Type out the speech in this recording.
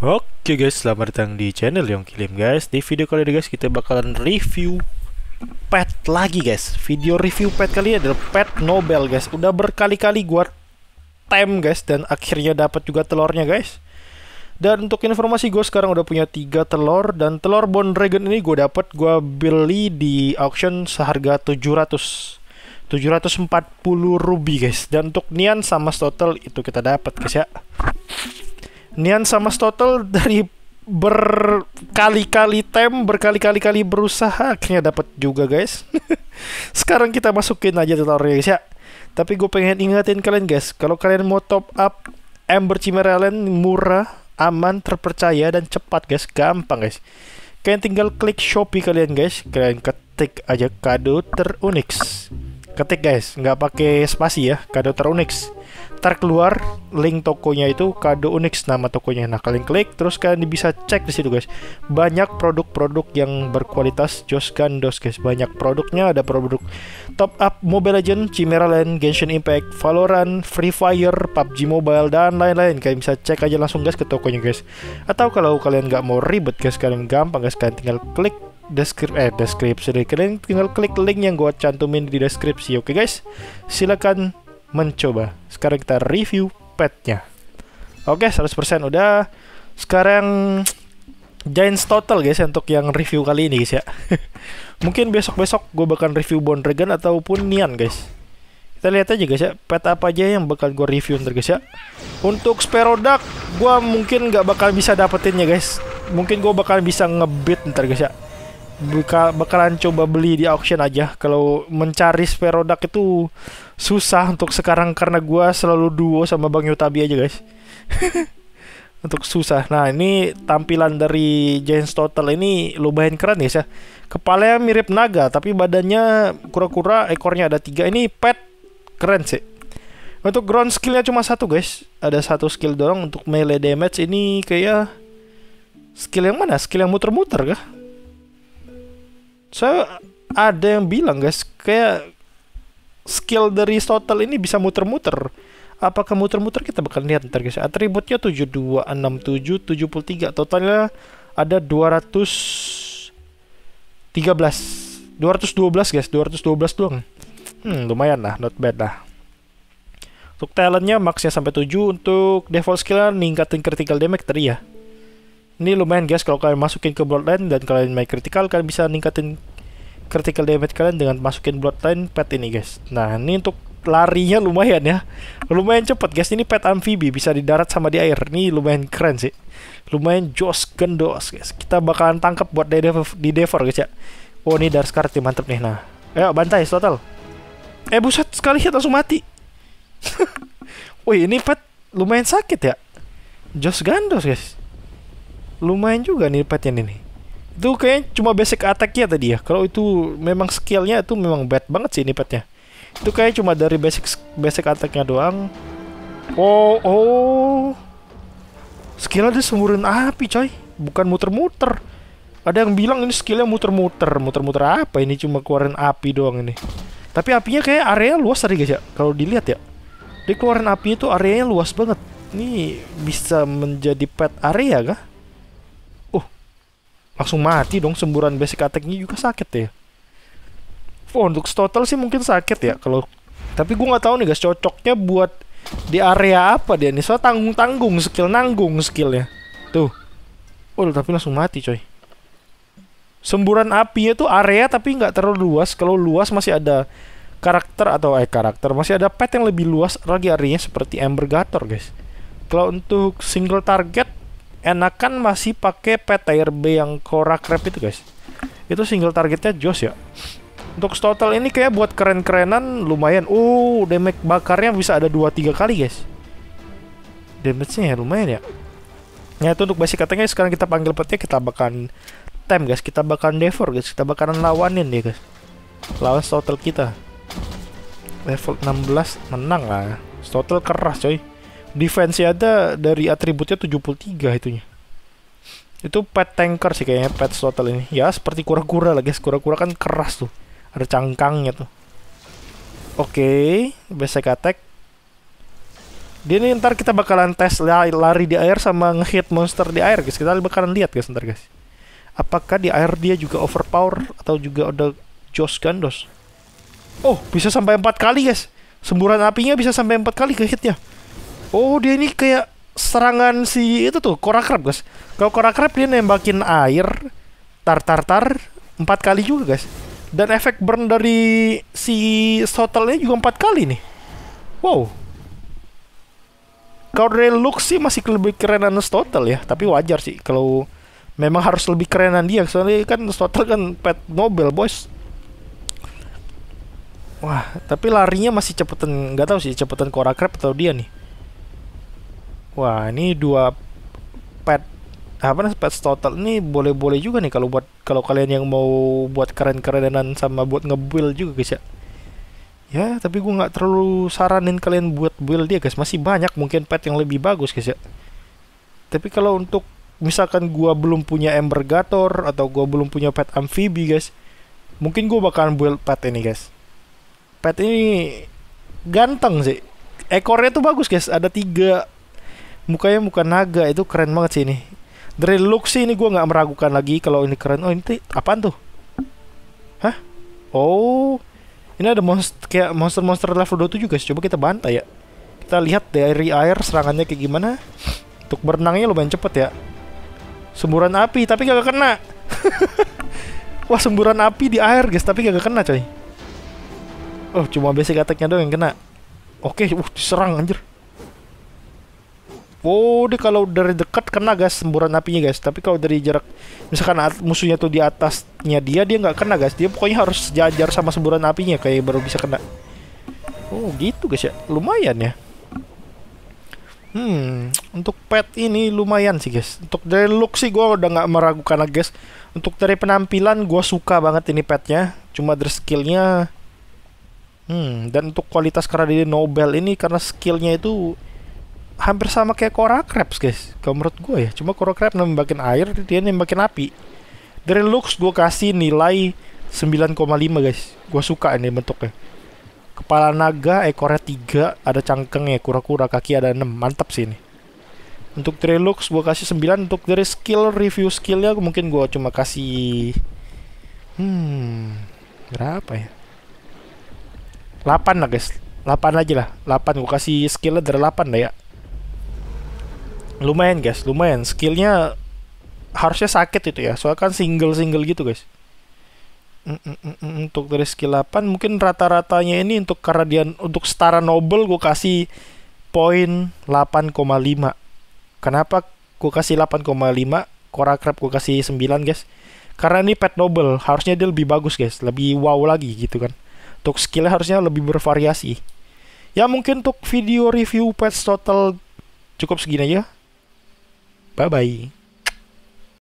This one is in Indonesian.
Oke guys, selamat datang di channel yang Kilim guys. Di video kali ini guys kita bakalan review pet lagi guys. Video review pet kali ini adalah pet Nobel guys. Udah berkali-kali gua tem guys dan akhirnya dapat juga telurnya guys. Dan untuk informasi gue sekarang udah punya tiga telur dan telur Bone Dragon ini gue dapat gue beli di auction seharga 700 740 ruby guys dan untuk nian sama total itu kita dapat guys ya Nian sama Stotel dari berkali-kali tem, berkali-kali kali berusaha akhirnya dapat juga guys. Sekarang kita masukin aja tutorialnya guys ya. Tapi gue pengen ingetin kalian guys, kalau kalian mau top up Ember Cimerelen murah, aman, terpercaya dan cepat guys, gampang guys. Kalian tinggal klik Shopee kalian guys, kalian ketik aja kado terunik. Ketik guys, nggak pakai spasi ya, kado terunik ntar keluar link tokonya itu kado unik nama tokonya nah kalian klik terus kalian bisa cek di situ guys banyak produk-produk yang berkualitas Josh Gandos guys banyak produknya ada produk top up Mobile legend, Chimera Land Genshin Impact Valorant Free Fire PUBG Mobile dan lain-lain kalian bisa cek aja langsung guys ke tokonya guys atau kalau kalian nggak mau ribet guys kalian gampang guys kalian tinggal klik deskrip eh deskripsi kalian tinggal klik link yang gua cantumin di deskripsi oke okay, guys silakan mencoba. Sekarang kita review petnya. Oke, 100% udah. Sekarang Giants total guys untuk yang review kali ini guys ya. Mungkin besok-besok gue bakal review dragon ataupun Nian guys. Kita lihat aja guys ya, pet apa aja yang bakal gue review ntar guys ya. Untuk Sparrow Duck, gue mungkin nggak bakal bisa dapetinnya guys. Mungkin gue bakal bisa ngebit ntar guys ya buka bakalan coba beli di auction aja kalau mencari spare itu susah untuk sekarang karena gua selalu duo sama Bang Yutabi aja guys untuk susah nah ini tampilan dari Giants Total ini lumayan keren guys ya kepalanya mirip naga tapi badannya kura-kura ekornya ada tiga ini pet keren sih untuk ground skillnya cuma satu guys ada satu skill dorong untuk melee damage ini kayak skill yang mana skill yang muter-muter kah so ada yang bilang guys kayak skill dari total ini bisa muter-muter apakah muter-muter kita bakal lihat ntar guys atributnya 72 67 73 totalnya ada 213 212 guys 212 doang hmm lumayan lah not bad lah untuk talentnya maxnya sampai 7 untuk default skillnya ningkatin critical damage tadi ya ini lumayan guys kalau kalian masukin ke bloodline dan kalian main critical kalian bisa ningkatin critical damage kalian dengan masukin bloodline pet ini guys. Nah, ini untuk larinya lumayan ya. Lumayan cepet guys. Ini pet amfibi bisa di darat sama di air. Ini lumayan keren sih. Lumayan jos gendos guys. Kita bakalan tangkap buat di devor, di Devor guys ya. Oh, ini Dark Scar tim mantep nih. Nah, ayo eh, bantai total. Eh buset sekali hit langsung mati. Wih, ini pet lumayan sakit ya. Jos gandos guys lumayan juga nih petnya ini itu kayaknya cuma basic attack ya tadi ya kalau itu memang skillnya itu memang bad banget sih ini petnya itu kayak cuma dari basic basic attacknya doang oh oh skillnya dia semburin api coy bukan muter-muter ada yang bilang ini skillnya muter-muter muter-muter apa ini cuma keluarin api doang ini tapi apinya kayak area luas tadi guys ya kalau dilihat ya dia keluarin api itu areanya luas banget ini bisa menjadi pet area kah langsung mati dong semburan basic attack-nya juga sakit ya oh, untuk total sih mungkin sakit ya kalau tapi gue nggak tahu nih guys cocoknya buat di area apa dia nih soal tanggung tanggung skill nanggung skillnya tuh oh tapi langsung mati coy semburan apinya tuh area tapi nggak terlalu luas kalau luas masih ada karakter atau eh karakter masih ada pet yang lebih luas lagi areanya seperti Ember Gator guys kalau untuk single target enakan masih pakai PTRB yang Cora Crab itu guys itu single targetnya Josh ya untuk total ini kayak buat keren-kerenan lumayan uh damage bakarnya bisa ada dua tiga kali guys damage-nya ya, lumayan ya Nah itu untuk basic katanya sekarang kita panggil petnya kita bakalan tem guys kita bakalan devor guys kita bakalan lawanin dia guys lawan total kita level 16 menang lah total keras coy defense-nya ada dari atributnya 73 itunya. Itu pet tanker sih kayaknya pet total ini. Ya seperti kura-kura lah guys. Kura-kura kan keras tuh. Ada cangkangnya tuh. Oke, okay, basic attack. Dia ini ntar kita bakalan tes lari di air sama ngehit monster di air guys. Kita bakalan lihat guys ntar guys. Apakah di air dia juga overpower atau juga ada Josh Gandos? Oh, bisa sampai empat kali guys. Semburan apinya bisa sampai empat kali ke hitnya. Oh dia ini kayak serangan si itu tuh Kora guys. Kalau Kora Crab dia nembakin air tar tar tar empat kali juga guys. Dan efek burn dari si Sotelnya juga empat kali nih. Wow. Kalau Relux sih masih lebih kerenan total ya, tapi wajar sih kalau memang harus lebih kerenan dia soalnya kan total kan pet Nobel boys. Wah, tapi larinya masih cepetan, nggak tahu sih cepetan Kora Crab atau dia nih. Wah, ini dua pet apa nih pet total ini boleh-boleh juga nih kalau buat kalau kalian yang mau buat keren-kerenan sama buat ngebuild juga guys ya. Ya, tapi gue nggak terlalu saranin kalian buat build dia guys. Masih banyak mungkin pet yang lebih bagus guys ya. Tapi kalau untuk misalkan gue belum punya Ember Gator atau gue belum punya pet amfibi guys, mungkin gue bakalan build pet ini guys. Pet ini ganteng sih. Ekornya tuh bagus guys. Ada tiga mukanya muka naga itu keren banget sih ini dari look sih ini gue nggak meragukan lagi kalau ini keren oh ini apaan tuh hah oh ini ada monster kayak monster-monster level 2 tuh juga sih coba kita bantai ya kita lihat dari air serangannya kayak gimana untuk berenangnya lumayan cepet ya semburan api tapi gak kena wah semburan api di air guys tapi gak kena coy oh cuma basic attacknya doang yang kena oke uh, diserang anjir Wow, oh, dia kalau dari dekat kena gas semburan apinya guys. Tapi kalau dari jarak misalkan musuhnya tuh di atasnya dia, dia nggak kena guys. Dia pokoknya harus jajar sama semburan apinya kayak baru bisa kena. Oh, gitu guys ya. Lumayan ya. Hmm, untuk pet ini lumayan sih guys. Untuk dari look sih gue udah nggak meragukan lagi guys. Untuk dari penampilan gue suka banget ini petnya. Cuma dari skillnya, hmm, dan untuk kualitas karena dia Nobel ini karena skillnya itu hampir sama kayak Cora Krebs guys kalau menurut gue ya cuma Cora Krebs nembakin air dia nembakin api dari looks gue kasih nilai 9,5 guys gue suka ini bentuknya kepala naga ekornya 3 ada cangkengnya kura-kura kaki ada 6 mantap sih ini untuk dari looks gue kasih 9 untuk dari skill review skillnya mungkin gue cuma kasih hmm berapa ya 8 lah guys 8 aja lah 8 gue kasih skillnya dari 8 lah ya lumayan guys lumayan skillnya harusnya sakit itu ya soalnya kan single single gitu guys mm, mm, mm, untuk dari skill 8 mungkin rata-ratanya ini untuk karena dia untuk setara noble gue kasih poin 8,5 kenapa gue kasih 8,5 Kora Crab gue kasih 9 guys karena ini pet noble harusnya dia lebih bagus guys lebih wow lagi gitu kan untuk skillnya harusnya lebih bervariasi ya mungkin untuk video review pet total cukup segini aja Bye-bye.